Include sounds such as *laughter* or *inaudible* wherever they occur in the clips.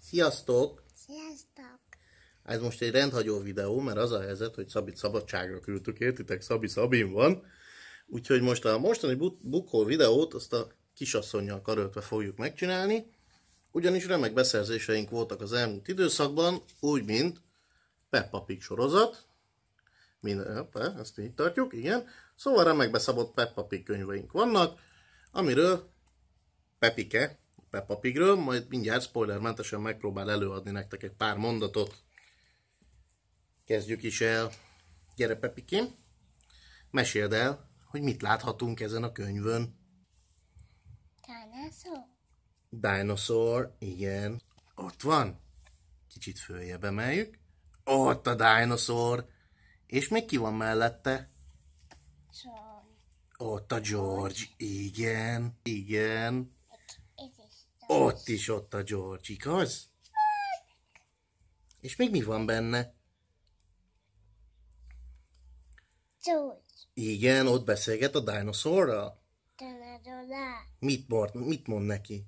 Sziasztok! Sziasztok! Ez most egy rendhagyó videó, mert az a helyzet, hogy Szabit szabadságra küldtük, értitek? Szabi Szabin van. Úgyhogy most a mostani bukó videót azt a kisasszonynal karöltve fogjuk megcsinálni ugyanis remek beszerzéseink voltak az elmúlt időszakban, úgy, mint Peppa Pig sorozat, Min, opa, ezt így tartjuk, igen. Szóval remek beszabott Peppa Pig könyveink vannak, amiről Pepike, Peppa Pigről, majd mindjárt spoilermentesen megpróbál előadni nektek egy pár mondatot. Kezdjük is el. Gyere Pepikém, meséld el, hogy mit láthatunk ezen a könyvön. Tánászó? Dinosaur, igen. Ott van. Kicsit följebb emeljük. Ott a dinosaur. És még ki van mellette? George. Ott a George, igen, igen. Ott is ott a George, igaz? És még mi van benne? George. Igen, ott beszélget a dinosaurral. Mit, mond, mit mond neki?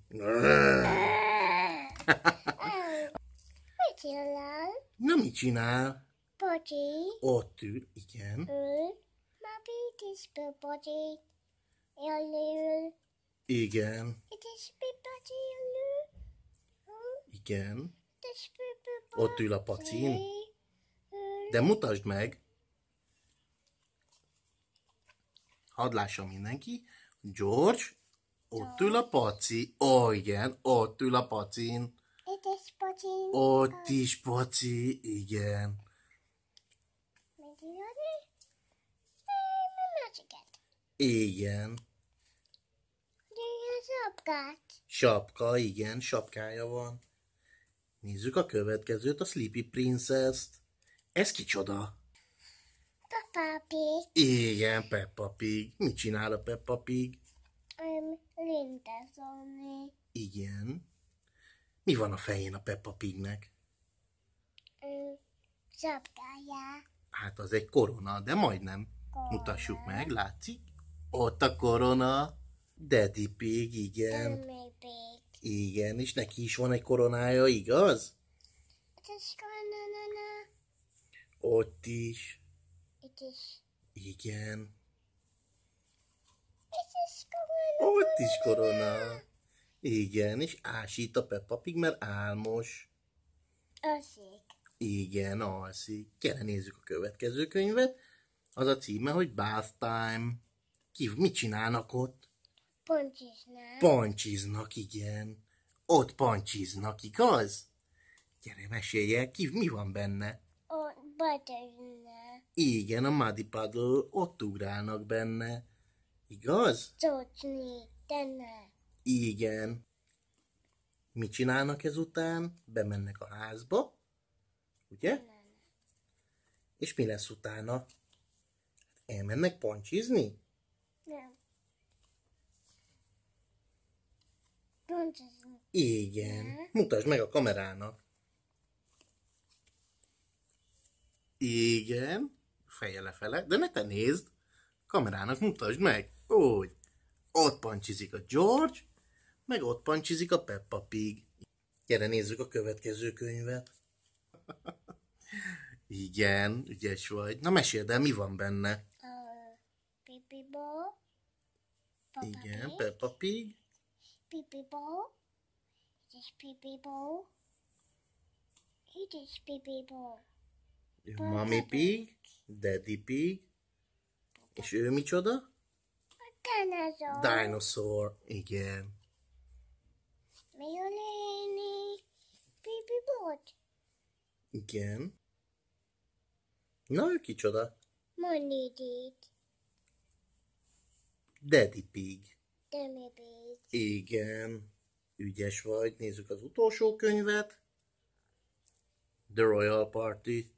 mit csinál? Na, mit csinál? Bocsi. Ott ül, igen. Ő, Ma bit is bocsi. Ül. Igen. It is bocsi ül. Igen. Ott ül a pacin. De mutasd meg! Hadd lássa mindenki, George, ott ül a paci. Ó, oh, igen, ott ül a pacin. Itt is paci. Ott is paci, igen. Eh? Igen. Sapkát. Sapka, igen, sapkája van. Nézzük a következőt, a Sleepy Princess-t. Ez kicsoda? Peppa Pig. Igen, Peppa Pig. Mit csinál a Peppa Pig? Um, Lintezolni. Igen. Mi van a fején a Peppa Pignek? Um, Hát az egy korona, de majdnem. Korona. Mutassuk meg, látszik? Ott a korona. Daddy Pig, igen. Daddy Pig. Igen, és neki is van egy koronája, igaz? Hát Ott is ott is. Igen. És is korona. Ott is korona. Igen, és ásít a Peppa Pig, mert álmos. Alszik. Igen, alszik. Kéne nézzük a következő könyvet. Az a címe, hogy Bath Time. Ki, mit csinálnak ott? Pancsiznak. Pancsiznak, igen. Ott pancsiznak, igaz? Gyere, mesélj el, ki, mi van benne? A bata igen, a Muddy Puddle ott ugrálnak benne. Igaz? Csócsni, tenne. Igen. Mit csinálnak ezután? Bemennek a házba, ugye? Nem. És mi lesz utána? Elmennek pancsizni? Nem. Pancsizni. Igen. Nem. Mutasd meg a kamerának. Igen feje lefele, de ne te nézd, kamerának mutasd meg, úgy. Ott pancsizik a George, meg ott pancsizik a Peppa Pig. Gyere, nézzük a következő könyvet. *laughs* Igen, ügyes vagy. Na meséld el, mi van benne? Pipibó. Igen, Pig. Peppa Pig. Pipibo. Ügyes Pipibo. Ügyes Pipibó. Mami Pig. Daddy Pig. És ő micsoda? A dinosaur. Dinosaur, igen. a néni, Pipi bot. Igen. Na, ő kicsoda? Monidit. Daddy Pig. Daddy Pig. Igen. Ügyes vagy. Nézzük az utolsó könyvet. The Royal Party.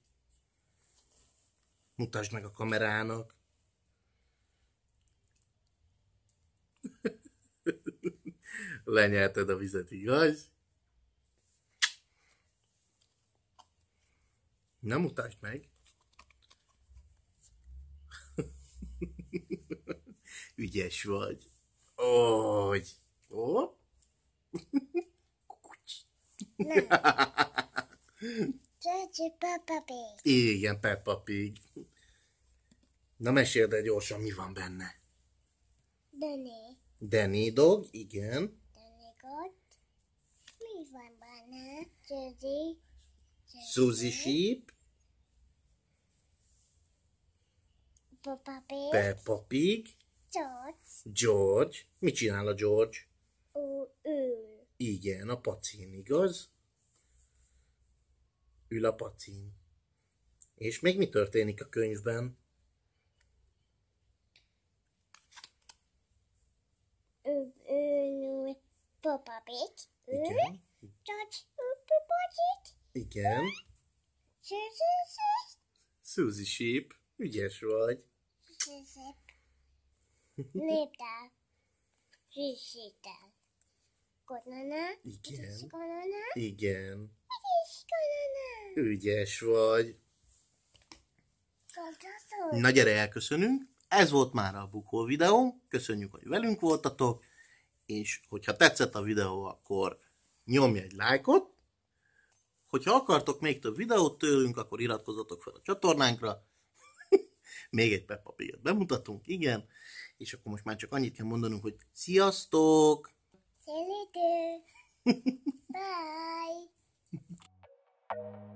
Mutasd meg a kamerának. *laughs* Lenyelted a vizet, igaz? Nem mutasd meg. *laughs* Ügyes vagy. Hogy? Ó? Oh. Csácsi Peppa Pig. Igen, Peppa Pig. Na mesélj de gyorsan, mi van benne. Danny. Danny Dog, igen. Danny ott. Mi van benne? Gyözi. Suzy Sheep. Peppa Pig. Peppa Pig. George. George. Mit csinál a George? Ő ül. Igen, a pacin, igaz? Ül a pacin. És még mi történik a könyvben? Papa Bék, ő, George Pupacsit, igen, Suzy Sheep, ügyes vagy. Néptel, Risitel, Konana, Igen, Konana, igen, Konana, ügyes vagy. Na gyere, elköszönünk. Ez volt már a bukó videó. köszönjük, hogy velünk voltatok, és hogyha tetszett a videó, akkor nyomj egy lájkot, hogyha akartok még több videót tőlünk, akkor iratkozzatok fel a csatornánkra, *laughs* még egy Peppa Pig-et bemutatunk, igen, és akkor most már csak annyit kell mondanunk, hogy sziasztok! Sziasztok! *laughs* Bye!